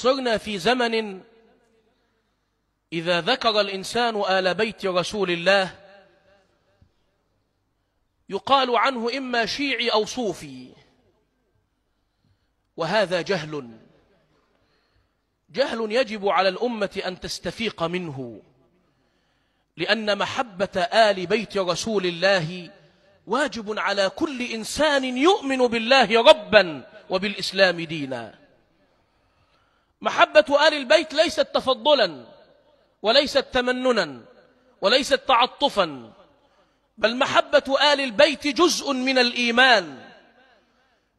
صرنا في زمن إذا ذكر الإنسان آل بيت رسول الله يقال عنه إما شيعي أو صوفي وهذا جهل جهل يجب على الأمة أن تستفيق منه لأن محبة آل بيت رسول الله واجب على كل إنسان يؤمن بالله ربا وبالإسلام دينا محبة آل البيت ليست تفضلا وليست تمننا وليست تعطفا بل محبة آل البيت جزء من الإيمان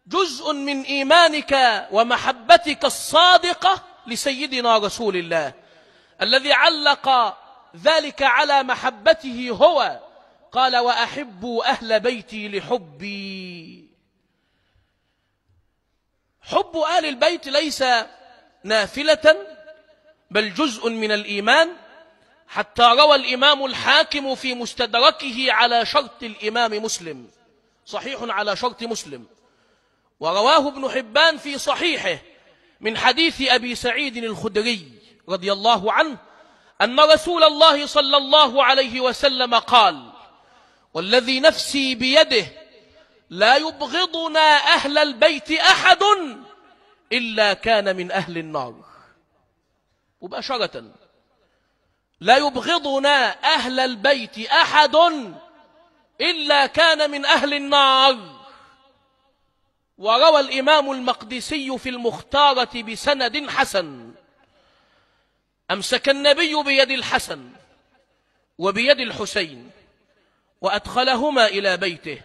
جزء من إيمانك ومحبتك الصادقة لسيدنا رسول الله الذي علق ذلك على محبته هو قال وأحب أهل بيتي لحبي حب آل البيت ليس نافلة بل جزء من الإيمان حتى روى الإمام الحاكم في مستدركه على شرط الإمام مسلم صحيح على شرط مسلم ورواه ابن حبان في صحيحه من حديث أبي سعيد الخدري رضي الله عنه أن رسول الله صلى الله عليه وسلم قال والذي نفسي بيده لا يبغضنا أهل البيت أحد إلا كان من أهل النار مباشرة لا يبغضنا أهل البيت أحد إلا كان من أهل النار وروى الإمام المقدسي في المختارة بسند حسن أمسك النبي بيد الحسن وبيد الحسين وأدخلهما إلى بيته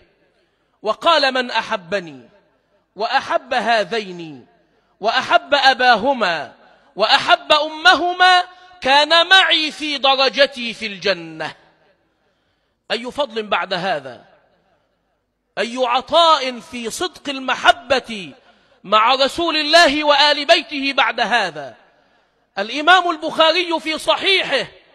وقال من أحبني وأحب هذين وأحب أباهما وأحب أمهما كان معي في درجتي في الجنة أي فضل بعد هذا أي عطاء في صدق المحبة مع رسول الله وآل بيته بعد هذا الإمام البخاري في صحيحه